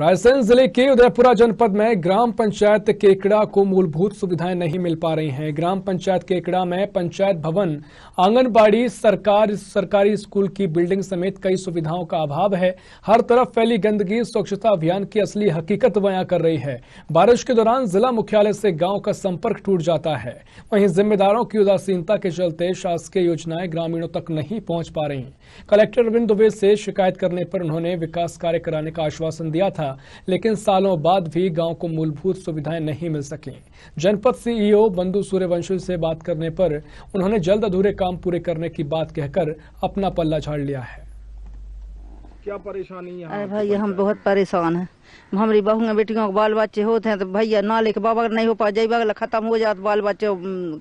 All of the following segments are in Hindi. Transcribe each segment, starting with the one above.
रायसेन जिले के उदयपुरा जनपद में ग्राम पंचायत केकड़ा को मूलभूत सुविधाएं नहीं मिल पा रही हैं ग्राम पंचायत केकड़ा में पंचायत भवन आंगनबाड़ी सरकार सरकारी स्कूल की बिल्डिंग समेत कई सुविधाओं का अभाव है हर तरफ फैली गंदगी स्वच्छता अभियान की असली हकीकत बयां कर रही है बारिश के दौरान जिला मुख्यालय से गाँव का संपर्क टूट जाता है वहीं जिम्मेदारों की उदासीनता के चलते शासकीय योजनाएं ग्रामीणों तक नहीं पहुंच पा रही कलेक्टर अरविंद दुबे से शिकायत करने पर उन्होंने विकास कार्य कराने का आश्वासन दिया था था लेकिन सालों बाद भी गांव को मूलभूत सुविधाएं नहीं मिल सकी जनपद सीईओ e बंधु सूर्यवंशी से बात करने पर उन्होंने जल्द अधूरे काम पूरे करने की बात कहकर अपना पल्ला झाड़ लिया है क्या परेशानी है भाई हम बहुत परेशान है हमारी बहू में बेटियों के बाल बच्चे होते हैं तो भैया नाले के बाबा नहीं हो पाए जाए खत्म हो जाए तो बाल बच्चे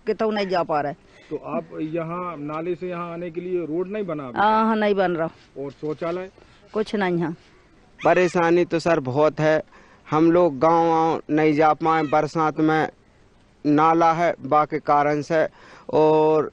कितो नहीं जा पा रहे तो आप यहाँ नाले से यहाँ आने के लिए रोड नहीं बना हाँ, हाँ नहीं बन रहा और शौचालय कुछ नहीं है हाँ। परेशानी तो सर बहुत है हम लोग गांव वाँव नहीं जा पाए बरसात में नाला है बाकी कारण से और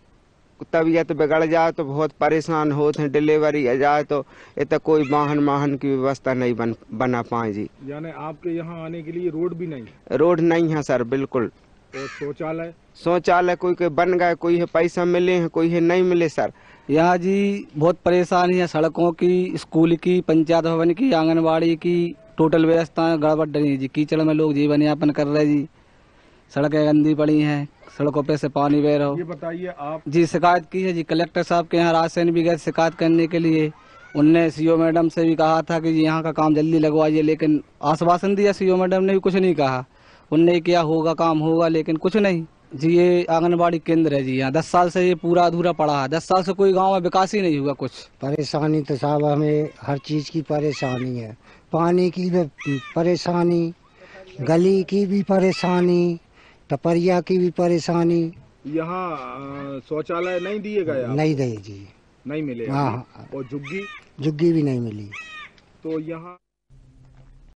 तबीयत बिगड़ जाए तो बहुत परेशान होते हैं डिलीवरी आ जाए तो ये तो कोई वाहन वाहन की व्यवस्था नहीं बन बना पाए जी यानी आपके यहाँ आने के लिए रोड भी नहीं रोड नहीं है सर बिल्कुल तो शौचालय शौचालय कोई कोई बन गए कोई है पैसा मिले हैं कोई है नहीं मिले सर यहाँ जी बहुत परेशानी है सड़कों की स्कूल की पंचायत भवन की आंगनबाड़ी की टोटल व्यवस्था गड़बड़ डली है जी कीचड़ में लोग जीवन यापन कर रहे जी सड़कें गंदी पड़ी हैं सड़कों पे से पानी बह रहा हो बताइए आप जी शिकायत की है जी कलेक्टर साहब के यहाँ राशन भी गए शिकायत करने के लिए उनने सीओ मैडम से भी कहा था कि यहाँ का काम जल्दी लगवाइए लेकिन आश्वासन दिया सीओ मैडम ने भी कुछ नहीं कहा उनने किया होगा काम होगा लेकिन कुछ नहीं जी ये आंगनबाड़ी केंद्र है जी यहाँ दस साल से ये पूरा अधूरा पड़ा है दस साल से कोई गांव में विकास ही नहीं हुआ कुछ परेशानी तो साहब हमें हर चीज़ की परेशानी है पानी की भी परेशानी गली की भी परेशानी टपरिया की भी परेशानी यहाँ शौचालय नहीं दिए गए नहीं दिए जी नहीं मिले हाँ, हाँ और झुग्गी झुग्गी भी नहीं मिली तो यहाँ